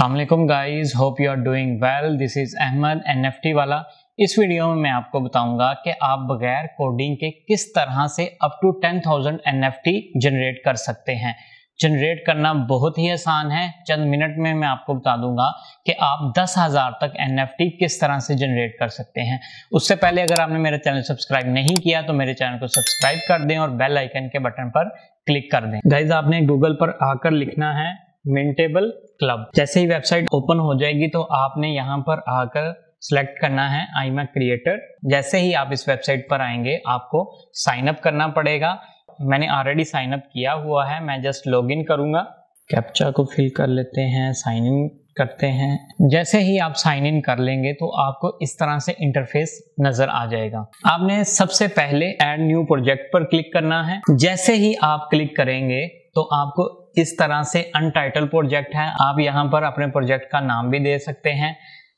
अल्लाम guys hope you are doing well this is Ahmad N वाला इस वीडियो में मैं आपको बताऊंगा कि आप बगैर कोडिंग के किस तरह से अप टू 10,000 एन जनरेट कर सकते हैं जनरेट करना बहुत ही आसान है चंद मिनट में मैं आपको बता दूंगा कि आप 10,000 तक एन किस तरह से जनरेट कर सकते हैं उससे पहले अगर आपने मेरा चैनल सब्सक्राइब नहीं किया तो मेरे चैनल को सब्सक्राइब कर दें और बेल आइकन के बटन पर क्लिक कर दें गाइज आपने गूगल पर आकर लिखना है मिंटेबल क्लब जैसे ही वेबसाइट ओपन हो जाएगी तो आपने यहाँ पर आकर सेलेक्ट करना है आई एम क्रिएटर जैसे ही आप इस वेबसाइट पर आएंगे आपको साइन अप करना पड़ेगा मैंने ऑलरेडी साइन अप किया हुआ है मैं जस्ट लॉग इन करूंगा कैप्चा को फिल कर लेते हैं साइन इन करते हैं जैसे ही आप साइन इन कर लेंगे तो आपको इस तरह से इंटरफेस नजर आ जाएगा आपने सबसे पहले एड न्यू प्रोजेक्ट पर क्लिक करना है जैसे ही आप क्लिक करेंगे तो आपको इस तरह से अनटाइटल प्रोजेक्ट है आप यहाँ पर अपने प्रोजेक्ट का नाम भी दे सकते हैं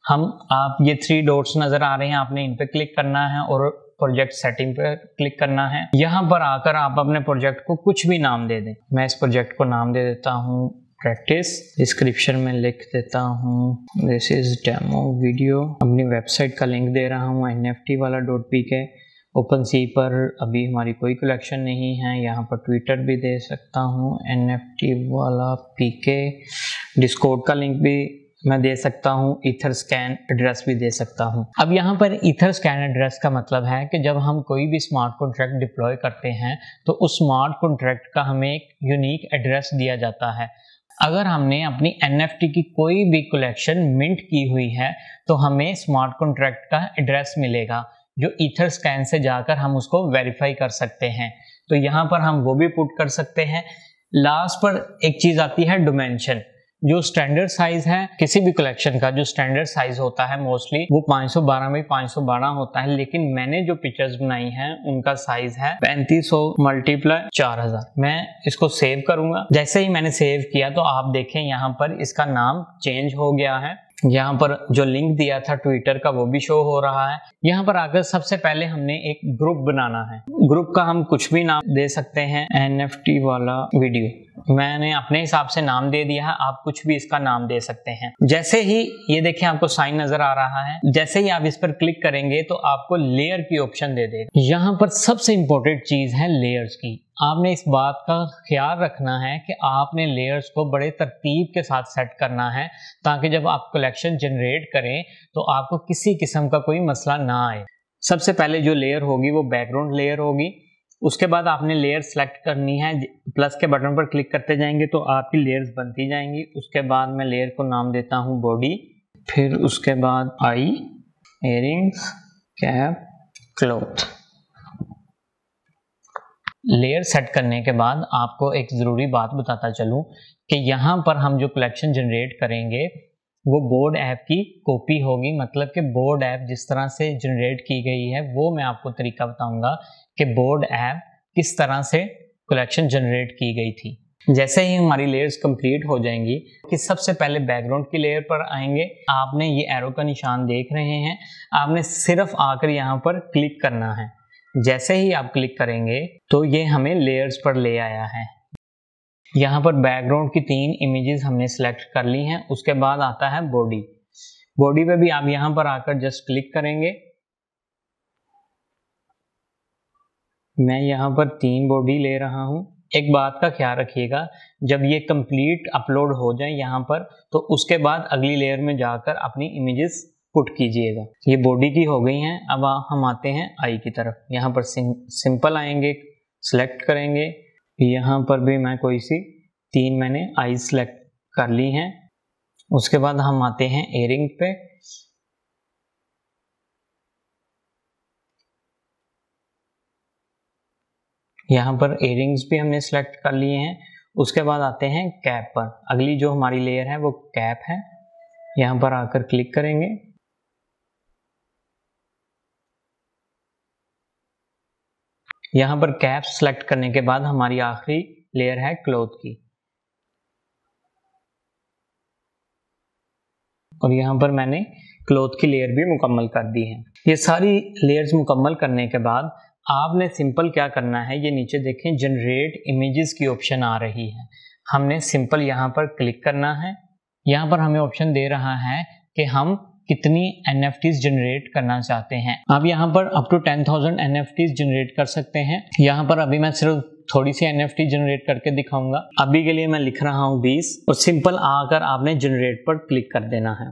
हम आप ये थ्री डॉट्स नज़र आ रहे हैं आपने इन पे क्लिक करना है और प्रोजेक्ट सेटिंग पर क्लिक करना है यहाँ पर आकर आप अपने प्रोजेक्ट को कुछ भी नाम दे दें मैं इस प्रोजेक्ट को नाम दे देता हूँ प्रैक्टिस डिस्क्रिप्शन में लिख देता हूँ दिस इज डेमो वीडियो अपनी वेबसाइट का लिंक दे रहा हूँ एन वाला dot P K open C पर अभी हमारी कोई कलेक्शन नहीं है यहाँ पर ट्विटर भी दे सकता हूँ एन वाला पी के डिस्कोड का लिंक भी मैं दे सकता हूँ इथर स्कैन एड्रेस भी दे सकता हूँ अब यहाँ पर इथर स्कैन एड्रेस का मतलब है कि जब हम कोई भी स्मार्ट कॉन्ट्रैक्ट डिप्लॉय करते हैं तो उस स्मार्ट कॉन्ट्रैक्ट का हमें एक यूनिक एड्रेस दिया जाता है अगर हमने अपनी एन की कोई भी कलेक्शन मिंट की हुई है तो हमें स्मार्ट कॉन्ट्रैक्ट का एड्रेस मिलेगा जो ईथर स्कैन से जाकर हम उसको वेरीफाई कर सकते हैं तो यहाँ पर हम वो भी पुट कर सकते हैं लास्ट पर एक चीज आती है डोमेंशन जो स्टैंडर्ड साइज है किसी भी कलेक्शन का जो स्टैंडर्ड साइज होता है मोस्टली वो 512 बाई 512 होता है लेकिन मैंने जो पिक्चर्स बनाई हैं उनका साइज है 3500 मल्टीप्लाई 4000 मैं इसको सेव करूंगा जैसे ही मैंने सेव किया तो आप देखें यहाँ पर इसका नाम चेंज हो गया है यहाँ पर जो लिंक दिया था ट्विटर का वो भी शो हो रहा है यहाँ पर आकर सबसे पहले हमने एक ग्रुप बनाना है ग्रुप का हम कुछ भी नाम दे सकते हैं एन वाला वीडियो मैंने अपने हिसाब से नाम दे दिया है आप कुछ भी इसका नाम दे सकते हैं जैसे ही ये देखिए आपको साइन नजर आ रहा है जैसे ही आप इस पर क्लिक करेंगे तो आपको लेयर की ऑप्शन दे देगा यहाँ पर सबसे इम्पोर्टेंट चीज है लेयर्स की आपने इस बात का ख्याल रखना है कि आपने लेयर्स को बड़े तरतीब के साथ सेट करना है ताकि जब आप कलेक्शन जनरेट करें तो आपको किसी किस्म का कोई मसला ना आए सबसे पहले जो लेयर होगी वो बैकग्राउंड लेयर होगी उसके बाद आपने लेयर सेलेक्ट करनी है प्लस के बटन पर क्लिक करते जाएंगे तो आपकी लेयर्स बनती जाएंगी उसके बाद मैं लेयर को नाम देता हूँ बॉडी फिर उसके बाद eye earrings cap cloth layer set करने के बाद आपको एक ज़रूरी बात बताता चलूँ कि यहाँ पर हम जो कलेक्शन जनरेट करेंगे वो बोर्ड ऐप की कॉपी होगी मतलब कि बोर्ड ऐप जिस तरह से जनरेट की गई है वो मैं आपको तरीका बताऊंगा कि बोर्ड ऐप किस तरह से कलेक्शन जनरेट की गई थी जैसे ही हमारी लेयर्स कंप्लीट हो जाएंगी कि सबसे पहले बैकग्राउंड की लेयर पर आएंगे आपने ये एरो का निशान देख रहे हैं आपने सिर्फ आकर यहाँ पर क्लिक करना है जैसे ही आप क्लिक करेंगे तो ये हमें लेयर्स पर ले आया है यहाँ पर बैकग्राउंड की तीन इमेजेस हमने सेलेक्ट कर ली हैं उसके बाद आता है बॉडी बॉडी पे भी आप यहाँ पर आकर जस्ट क्लिक करेंगे मैं यहाँ पर तीन बॉडी ले रहा हूँ एक बात का ख्याल रखिएगा जब ये कंप्लीट अपलोड हो जाए यहाँ पर तो उसके बाद अगली लेयर में जाकर अपनी इमेजेस पुट कीजिएगा ये बॉडी की हो गई हैं अब हम आते हैं आई की तरफ यहाँ पर सिंपल आएंगे सिलेक्ट करेंगे यहाँ पर भी मैं कोई सी तीन मैंने आई सेलेक्ट कर ली हैं उसके बाद हम आते हैं एयरिंग पे यहाँ पर एयरिंग्स भी हमने सेलेक्ट कर लिए हैं उसके बाद आते हैं कैप पर अगली जो हमारी लेयर है वो कैप है यहाँ पर आकर क्लिक करेंगे यहाँ पर कैप्स सेलेक्ट करने के बाद हमारी आखिरी लेयर है क्लोथ की और यहाँ पर मैंने क्लोथ की लेयर भी मुकम्मल कर दी है ये सारी लेयर्स मुकम्मल करने के बाद आपने सिंपल क्या करना है ये नीचे देखें जनरेट इमेजेस की ऑप्शन आ रही है हमने सिंपल यहाँ पर क्लिक करना है यहाँ पर हमें ऑप्शन दे रहा है कि हम कितनी एन जनरेट करना चाहते हैं आप यहाँ पर up to ten thousand N generate कर सकते हैं यहाँ पर अभी मैं सिर्फ थोड़ी सी एन जनरेट करके दिखाऊंगा अभी के लिए मैं लिख रहा हूँ बीस और सिंपल आकर आपने जनरेट पर क्लिक कर देना है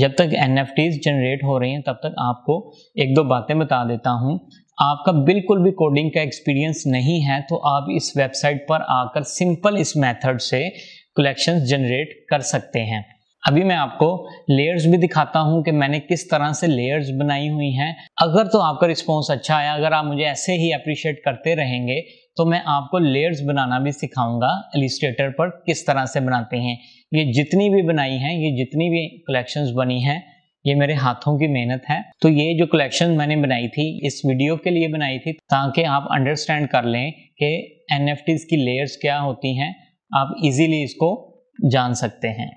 जब तक एन जनरेट हो रही हैं तब तक आपको एक दो बातें बता देता हूँ आपका बिल्कुल भी कोडिंग का एक्सपीरियंस नहीं है तो आप इस वेबसाइट पर आकर सिंपल इस मेथड से कलेक्शंस जनरेट कर सकते हैं अभी मैं आपको लेयर्स भी दिखाता हूँ कि मैंने किस तरह से लेयर्स बनाई हुई हैं अगर तो आपका रिस्पॉन्स अच्छा आया अगर आप मुझे ऐसे ही अप्रिशिएट करते रहेंगे तो मैं आपको लेयर्स बनाना भी सिखाऊंगा एलिस्ट्रेटर पर किस तरह से बनाते हैं ये जितनी भी बनाई हैं ये जितनी भी कलेक्शन बनी हैं ये मेरे हाथों की मेहनत है तो ये जो कलेक्शन मैंने बनाई थी इस वीडियो के लिए बनाई थी ताकि आप अंडरस्टैंड कर लें कि एन की लेयर्स क्या होती हैं आप इजीली इसको जान सकते हैं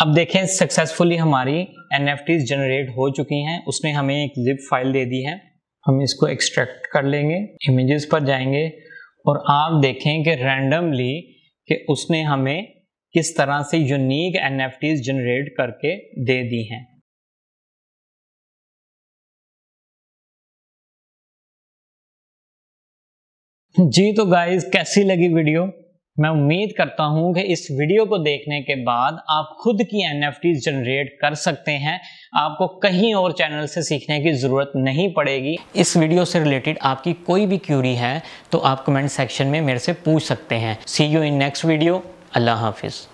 अब देखें सक्सेसफुली हमारी एन जनरेट हो चुकी हैं उसने हमें एक जिप फाइल दे दी है हम इसको एक्सट्रैक्ट कर लेंगे इमेजेस पर जाएंगे और आप देखें कि रैंडमली कि उसने हमें किस तरह से यूनिक एन जनरेट करके दे दी हैं जी तो गाइस कैसी लगी वीडियो मैं उम्मीद करता हूं कि इस वीडियो को देखने के बाद आप खुद की एन जनरेट कर सकते हैं आपको कहीं और चैनल से सीखने की ज़रूरत नहीं पड़ेगी इस वीडियो से रिलेटेड आपकी कोई भी क्यूरी है तो आप कमेंट सेक्शन में मेरे से पूछ सकते हैं see you in next video अल्लाह हाफिज़